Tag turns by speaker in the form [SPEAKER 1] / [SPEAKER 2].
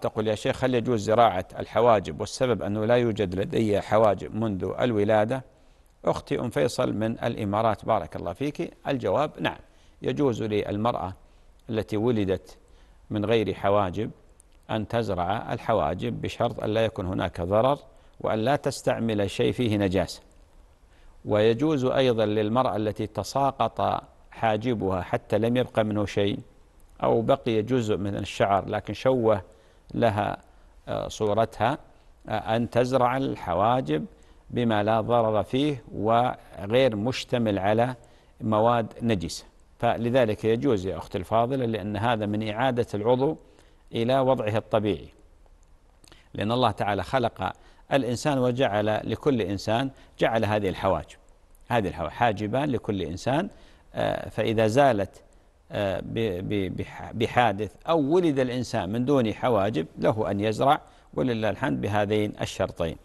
[SPEAKER 1] تقول يا شيخ هل يجوز زراعة الحواجب والسبب أنه لا يوجد لدي حواجب منذ الولادة أختي أم فيصل من الإمارات بارك الله فيك الجواب نعم يجوز للمرأة التي ولدت من غير حواجب أن تزرع الحواجب بشرط أن لا يكون هناك ضرر وأن لا تستعمل شيء فيه نجاسة ويجوز أيضا للمرأة التي تساقط حاجبها حتى لم يبقى منه شيء أو بقي جزء من الشعر لكن شوه لها آه، صورتها آه، أن تزرع الحواجب بما لا ضرر فيه وغير مشتمل على مواد نجسة فلذلك يجوز يا أختي الفاضلة لأن هذا من إعادة العضو إلى وضعه الطبيعي لأن الله تعالى خلق الإنسان وجعل لكل إنسان جعل هذه الحواجب هذه الحواجب حاجبان لكل إنسان آه، فإذا زالت آه، بحادث أو ولد الإنسان من دون حواجب له أن يزرع ولله الحمد بهذين الشرطين